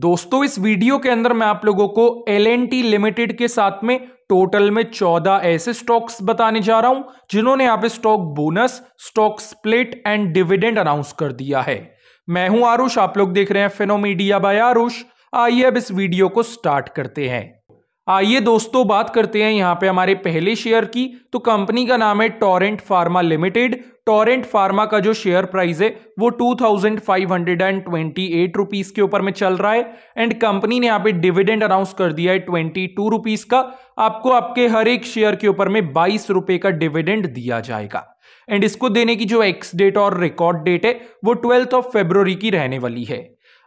दोस्तों इस वीडियो के अंदर मैं आप लोगों को एल लिमिटेड के साथ में टोटल में चौदह ऐसे स्टॉक्स बताने जा रहा हूं जिन्होंने यहाँ पे stock bonus stock split and dividend announce कर दिया है मैं हूं आरुष आप लोग देख रहे हैं फेनोमीडिया बाय आरुष आइए अब इस वीडियो को स्टार्ट करते हैं आइए दोस्तों बात करते हैं यहाँ पे हमारे पहले शेयर की तो कंपनी का नाम है Torrent Pharma Limited Torrent Pharma का जो शेयर प्राइस है वो two thousand five hundred and twenty eight rupees के ऊपर में चल रहा है एंड कंपनी ने यहाँ पे डिविडेंड अनाउंस कर दिया है ट्वेंटी टू रुपीज का आपको आपके हर एक शेयर के ऊपर में बाईस रुपए का डिविडेंड दिया जाएगा एंड इसको देने की जो एक्स डेट और रिकॉर्ड डेट है वो ट्वेल्थ ऑफ फेब्रवरी की रहने वाली है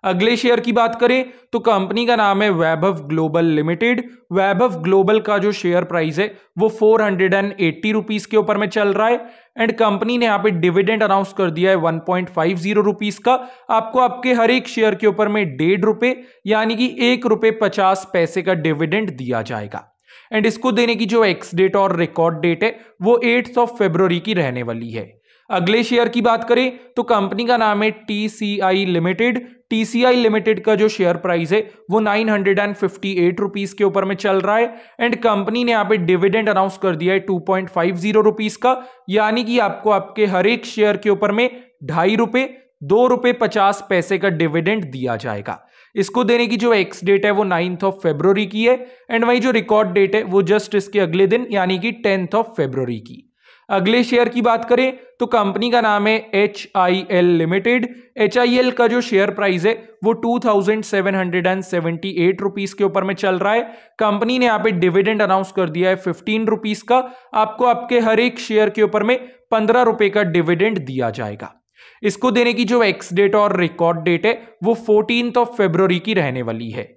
अगले शेयर की बात करें तो कंपनी का नाम है Vaibhav Global Limited Vaibhav Global का जो शेयर प्राइस है वो four hundred and eighty rupees के ऊपर में चल रहा है एंड कंपनी ने यहाँ पे डिविडेंड अनाउंस कर दिया है one point five zero rupees का आपको आपके हर एक शेयर के ऊपर में डेढ़ रुपए यानी कि एक रुपए पचास पैसे का डिविडेंड दिया जाएगा एंड इसको देने की जो एक्स डेट और रिकॉर्ड डेट है वो एट्थ ऑफ फेब्रवरी की रहने वाली है अगले शेयर की बात करें तो कंपनी का नाम है T C I Limited TCI Limited का जो शेयर प्राइस है वो nine hundred and fifty eight rupees के ऊपर में चल रहा है एंड कंपनी ने यहाँ पे डिविडेंड अनाउंस कर दिया है two point five zero rupees का यानी कि आपको आपके हर एक शेयर के ऊपर में ढाई रुपए दो रुपए पचास पैसे का डिविडेंड दिया जाएगा इसको देने की जो एक्स डेट है वो नाइन्थ ऑफ फेब्रवरी की है एंड वही जो रिकॉर्ड डेट है वो जस्ट इसके अगले दिन यानी कि टेंथ ऑफ फेब्रवरी की अगले शेयर की बात करें तो कंपनी का नाम है H I L Limited H I L का जो शेयर प्राइस है वो two thousand seven hundred and seventy eight rupees के ऊपर में चल रहा है कंपनी ने यहाँ पे डिविडेंड अनाउंस कर दिया है फिफ्टीन रुपीज का आपको आपके हर एक शेयर के ऊपर में पंद्रह रुपए का डिविडेंड दिया जाएगा इसको देने की जो एक्स डेट और रिकॉर्ड डेट है वो फोर्टीन ऑफ फेब्रवरी की रहने वाली है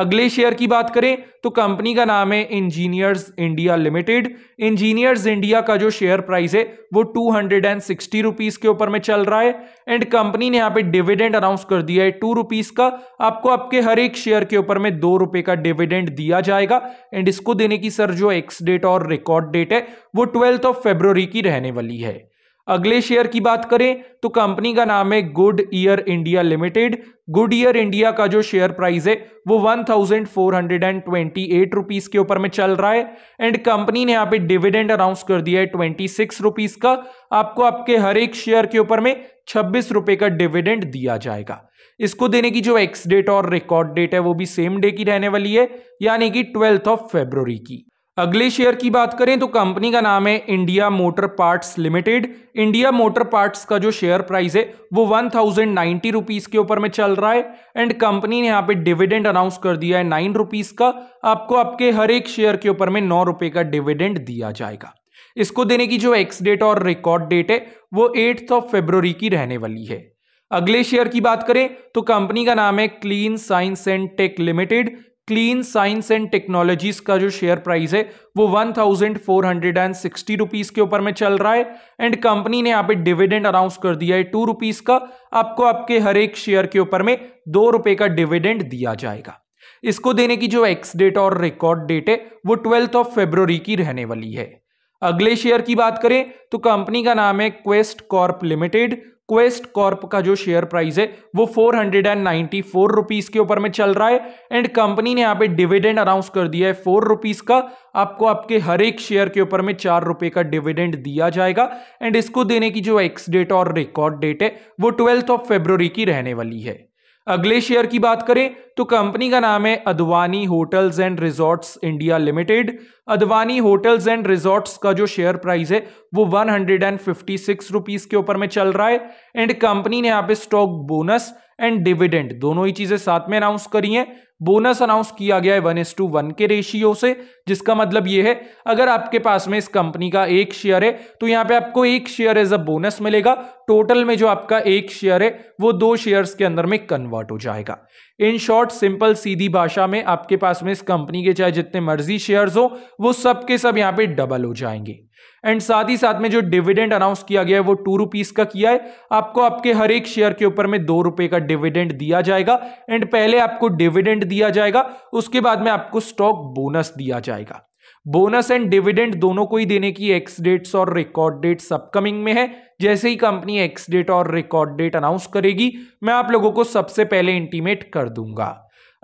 अगले शेयर की बात करें तो कंपनी का नाम है Engineers India Limited Engineers India का जो शेयर प्राइस है वो two hundred and sixty rupees के ऊपर में चल रहा है एंड कंपनी ने यहाँ पे डिविडेंड अनाउंस कर दिया है टू रुपीज का आपको आपके हर एक शेयर के ऊपर में दो रुपए का डिविडेंड दिया जाएगा एंड इसको देने की सर जो एक्स डेट और रिकॉर्ड डेट है वो ट्वेल्थ ऑफ फेब्रवरी की रहने वाली है अगले शेयर की बात करें तो कंपनी का नाम है Goodyear India Limited Goodyear India का जो शेयर प्राइस है वो one thousand four hundred and twenty eight rupees के ऊपर में चल रहा है एंड कंपनी ने यहाँ पे डिविडेंड अनाउंस कर दिया है ट्वेंटी सिक्स रुपीज का आपको आपके हर एक शेयर के ऊपर में छब्बीस रुपए का डिविडेंड दिया जाएगा इसको देने की जो एक्स डेट और रिकॉर्ड डेट है वो भी सेम डे की रहने वाली है यानी कि ट्वेल्थ ऑफ फेब्रवरी की अगले शेयर की बात करें तो कंपनी का नाम है India Motor Parts Limited India Motor Parts का जो शेयर प्राइस है वो वन थाउजेंड नाइन्टी रुपीज के ऊपर में चल रहा है एंड कंपनी ने यहाँ पे डिविडेंड अनाउंस कर दिया है नाइन रुपीज का आपको आपके हर एक शेयर के ऊपर में नौ रुपए का डिविडेंड दिया जाएगा इसको देने की जो एक्स डेट और रिकॉर्ड डेट है वो एट्थ ऑफ फेब्रवरी की रहने वाली है अगले शेयर की बात करें तो कंपनी का नाम है Clean Science and Tech Limited Clean Science and Technologies का जो शेयर प्राइस है वो one thousand four hundred and sixty rupees के ऊपर में चल रहा है एंड कंपनी ने यहाँ पे डिविडेंड अनाउंस कर दिया है टू रुपीज का आपको आपके हर एक शेयर के ऊपर में दो रुपए का डिविडेंड दिया जाएगा इसको देने की जो एक्स डेट और रिकॉर्ड डेट है वो ट्वेल्थ ऑफ फेब्रवरी की रहने वाली है अगले शेयर की बात करें तो कंपनी का नाम है Quess Corp Limited Quess Corp का जो शेयर प्राइस है वो four hundred and ninety four rupees के ऊपर में चल रहा है एंड कंपनी ने यहाँ पे डिविडेंड अनाउंस कर दिया है फोर रुपीज का आपको आपके हर एक शेयर के ऊपर में चार रुपए का डिविडेंड दिया जाएगा एंड इसको देने की जो एक्स डेट और रिकॉर्ड डेट है वो ट्वेल्थ ऑफ फेब्रवरी की रहने वाली है अगले शेयर की बात करें तो कंपनी का नाम है Advani Hotels and Resorts India Limited Advani Hotels and Resorts का जो शेयर प्राइस है वो one hundred and fifty six rupees के ऊपर में चल रहा है एंड कंपनी ने यहाँ पे स्टॉक बोनस एंड डिविडेंड दोनों ही चीजें साथ में अनाउंस करी हैं बोनस अनाउंस किया गया है वन एस टू वन के रेशियो से जिसका मतलब ये है अगर आपके पास में इस कंपनी का एक शेयर है तो यहाँ पे आपको एक शेयर एज अ बोनस मिलेगा टोटल में जो आपका एक शेयर है वो दो शेयर्स के अंदर में कन्वर्ट हो जाएगा इन शॉर्ट सिंपल सीधी भाषा में आपके पास में इस कंपनी के चाहे जितने मर्जी शेयर्स हो वो सब के सब यहाँ पे डबल हो जाएंगे एंड साथ ही साथ में जो डिविडेंड अनाउंस किया गया है वो टू रुपीज का किया है आपको आपके हर एक शेयर के ऊपर में दो रुपए का डिविडेंड दिया जाएगा एंड पहले आपको डिविडेंड दिया जाएगा उसके बाद में आपको स्टॉक बोनस दिया जाएगा बोनस एंड डिविडेंड दोनों को ही देने की एक्स डेट्स और रिकॉर्ड डेट्स अपकमिंग में है जैसे ही कंपनी एक्स डेट और रिकॉर्ड डेट अनाउंस करेगी मैं आप लोगों को सबसे पहले इंटीमेट कर दूंगा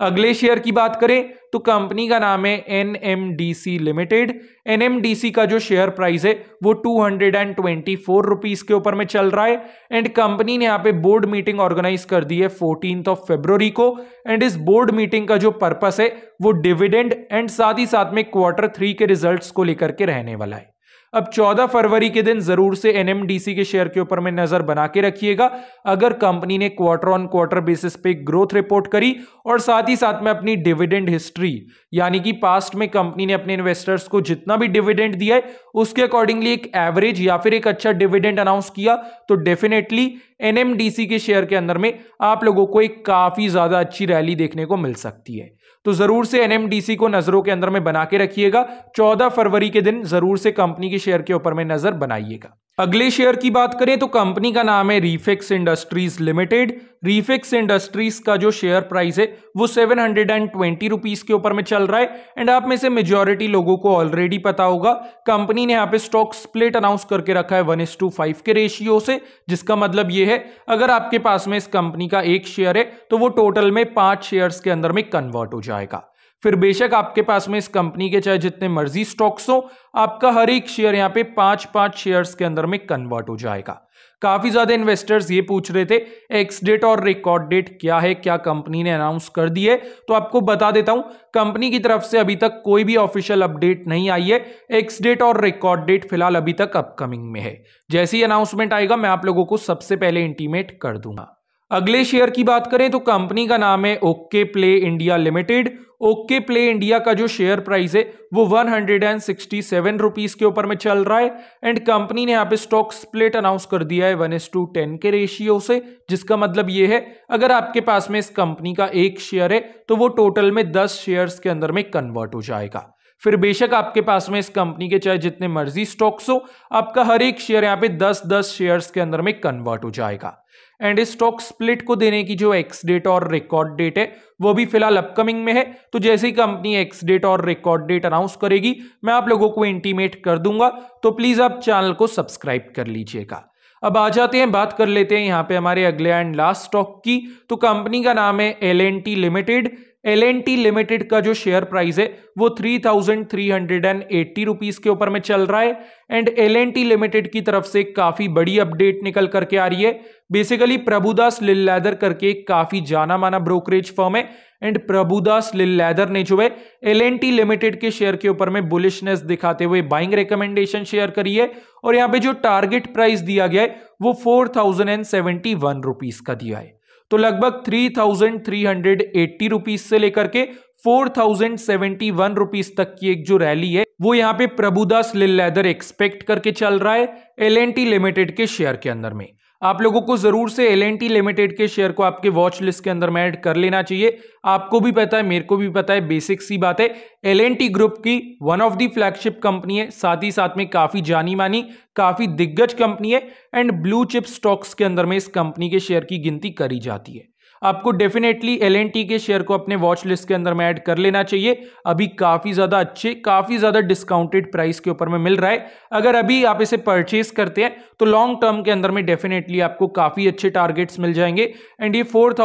अगले शेयर की बात करें तो कंपनी का नाम है एनएमडीसी लिमिटेड एनएमडीसी का जो शेयर प्राइस है वो two hundred and twenty four rupees के ऊपर में चल रहा है एंड कंपनी ने यहाँ पे बोर्ड मीटिंग ऑर्गेनाइज कर दी है फोर्टीन ऑफ फेब्रवरी को एंड इस बोर्ड मीटिंग का जो पर्पस है वो डिविडेंड एंड साथ ही साथ में क्वार्टर थ्री के रिजल्ट को लेकर के रहने वाला है अब 14 फरवरी के दिन जरूर से एनएमडीसी के शेयर के ऊपर में नजर बना के रखिएगा अगर कंपनी ने क्वार्टर ऑन क्वार्टर बेसिस पे ग्रोथ रिपोर्ट करी और साथ ही साथ में अपनी डिविडेंड हिस्ट्री यानी कि पास्ट में कंपनी ने अपने इन्वेस्टर्स को जितना भी डिविडेंड दिया है उसके अकॉर्डिंगली एक एवरेज या फिर एक अच्छा डिविडेंड अनाउंस किया तो डेफिनेटली एनएमडीसी के शेयर के अंदर में आप लोगों को एक काफी ज्यादा अच्छी रैली देखने को मिल सकती है तो ज़रूर से एनएमडीसी को नज़रों के अंदर में बना के रखिएगा चौदह फरवरी के दिन ज़रूर से कंपनी के शेयर के ऊपर में नज़र बनाइएगा अगले शेयर की बात करें तो कंपनी का नाम है Refex Industries Limited Refex Industries का जो शेयर प्राइस है वो seven hundred and twenty rupees के ऊपर में चल रहा है एंड आप में से मेजोरिटी लोगों को ऑलरेडी पता होगा कंपनी ने यहाँ पे स्टॉक स्प्लिट अनाउंस करके रखा है वन एस टू फाइव के रेशियो से जिसका मतलब ये है अगर आपके पास में इस कंपनी का एक शेयर है तो वो टोटल में पांच शेयर्स के अंदर में कन्वर्ट हो जाएगा फिर बेशक आपके पास में इस कंपनी के चाहे जितने मर्जी स्टॉक्स हो आपका हर एक शेयर यहाँ पे पांच पांच शेयर्स के अंदर में कन्वर्ट हो जाएगा काफी ज्यादा इन्वेस्टर्स ये पूछ रहे थे एक्स डेट और रिकॉर्ड डेट क्या है क्या कंपनी ने अनाउंस कर दी है तो आपको बता देता हूं कंपनी की तरफ से अभी तक कोई भी ऑफिशियल अपडेट नहीं आई है एक्स डेट और रिकॉर्ड डेट फिलहाल अभी तक अपकमिंग में है जैसी अनाउंसमेंट आएगा मैं आप लोगों को सबसे पहले इंटीमेट कर दूंगा अगले शेयर की बात करें तो कंपनी का नाम है OK Play India Limited OK Play India का जो शेयर प्राइस है वो one hundred and sixty seven rupees के ऊपर में चल रहा है एंड कंपनी ने यहाँ पे स्टॉक स्प्लिट अनाउंस कर दिया है वन एस टू टेन के रेशियो से जिसका मतलब ये है अगर आपके पास में इस कंपनी का एक शेयर है तो वो टोटल में दस शेयर्स के अंदर में कन्वर्ट हो जाएगा फिर बेशक आपके पास में इस कंपनी के चाहे जितने मर्जी स्टॉक्स हो आपका हर एक शेयर यहाँ पे दस दस शेयर्स के अंदर में कन्वर्ट हो जाएगा एंड स्टॉक स्प्लिट को देने की जो एक्स डेट और रिकॉर्ड डेट है वो भी फिलहाल अपकमिंग में है तो जैसे ही कंपनी एक्स डेट और रिकॉर्ड डेट अनाउंस करेगी मैं आप लोगों को इंटीमेट कर दूंगा तो प्लीज़ आप चैनल को सब्सक्राइब कर लीजिएगा अब आ जाते हैं बात कर लेते हैं यहाँ पे हमारे अगले एंड लास्ट स्टॉक की तो कंपनी का नाम है L Limited L N T Limited का जो शेयर प्राइस है वो three thousand three hundred and eighty rupees के ऊपर में चल रहा है and L N T Limited की तरफ से काफी बड़ी अपडेट निकल करके आ रही है बेसिकली प्रभुदास लैदर करके एक काफी जाना माना ब्रोकरेज फर्म है एंड प्रभुदास लिल लैदर ने जो है एल एन टी लिमिटेड के शेयर के ऊपर में बुलिशनेस दिखाते हुए बाइंग रिकमेंडेशन शेयर करी है और यहाँ पे जो टारगेट प्राइस दिया गया है वो four thousand and seventy one rupees का दिया है तो लगभग three thousand three hundred eighty rupees से लेकर के four thousand seventy one rupees तक की एक जो रैली है वो यहाँ पे प्रभुदास लिल लेदर एक्सपेक्ट करके चल रहा है एल लिमिटेड के शेयर के अंदर में आप लोगों को ज़रूर से एल लिमिटेड के शेयर को आपके वॉच लिस्ट के अंदर में ऐड कर लेना चाहिए आपको भी पता है मेरे को भी पता है बेसिक सी बात है एल ग्रुप की one of the flagship company है साथ ही साथ में काफ़ी जानी मानी काफ़ी दिग्गज कंपनी है एंड ब्लू चिप स्टॉक्स के अंदर में इस कंपनी के शेयर की गिनती करी जाती है आपको डेफिनेटली एल के शेयर को अपने वॉच लिस्ट के अंदर में ऐड कर लेना चाहिए अभी काफ़ी ज़्यादा अच्छे काफ़ी ज़्यादा डिस्काउंटेड प्राइस के ऊपर में मिल रहा है अगर अभी आप इसे परचेज करते हैं तो लॉन्ग टर्म के अंदर में डेफिनेटली आपको काफ़ी अच्छे टारगेट्स मिल जाएंगे एंड ये फोर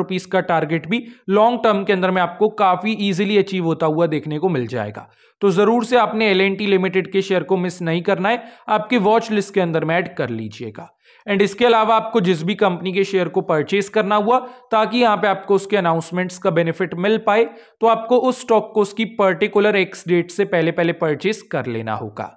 रुपीस का टारगेट भी लॉन्ग टर्म के अंदर में आपको काफ़ी ईजिली अचीव होता हुआ देखने को मिल जाएगा तो ज़रूर से आपने एल लिमिटेड के शेयर को मिस नहीं करना है आपके वॉच लिस्ट के अंदर में ऐड कर लीजिएगा एंड इसके अलावा आपको जिस भी कंपनी के शेयर को परचेज करना हुआ ताकि यहाँ पे आपको उसके अनाउंसमेंट्स का बेनिफिट मिल पाए तो आपको उस स्टॉक को उसकी पर्टिकुलर एक्स डेट से पहले पहले परचेस कर लेना होगा